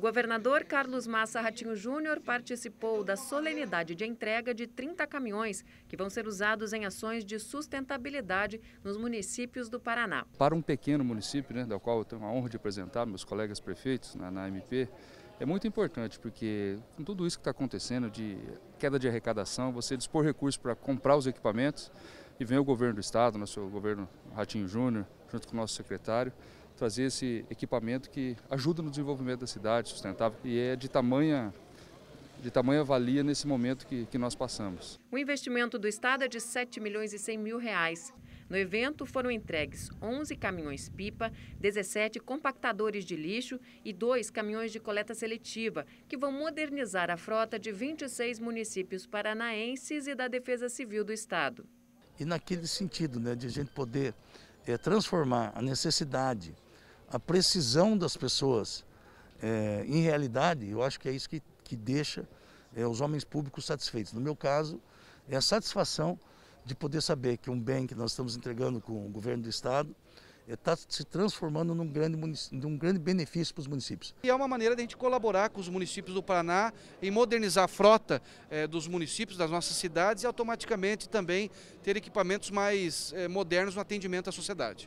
governador Carlos Massa Ratinho Júnior participou da solenidade de entrega de 30 caminhões que vão ser usados em ações de sustentabilidade nos municípios do Paraná. Para um pequeno município, né, da qual eu tenho a honra de apresentar meus colegas prefeitos né, na, na MP, é muito importante porque com tudo isso que está acontecendo de queda de arrecadação, você dispor recursos para comprar os equipamentos e vem o governo do estado, nosso governo Ratinho Júnior, junto com o nosso secretário, trazer esse equipamento que ajuda no desenvolvimento da cidade sustentável e é de tamanha de tamanha valia nesse momento que, que nós passamos. O investimento do Estado é de 7 milhões e 100 mil reais. No evento foram entregues 11 caminhões-pipa, 17 compactadores de lixo e dois caminhões de coleta seletiva, que vão modernizar a frota de 26 municípios paranaenses e da Defesa Civil do Estado. E naquele sentido, né, de a gente poder é, transformar a necessidade a precisão das pessoas. É, em realidade, eu acho que é isso que, que deixa é, os homens públicos satisfeitos. No meu caso, é a satisfação de poder saber que um bem que nós estamos entregando com o governo do estado está é, se transformando num grande, num grande benefício para os municípios. E é uma maneira de a gente colaborar com os municípios do Paraná e modernizar a frota é, dos municípios, das nossas cidades e automaticamente também ter equipamentos mais é, modernos no atendimento à sociedade.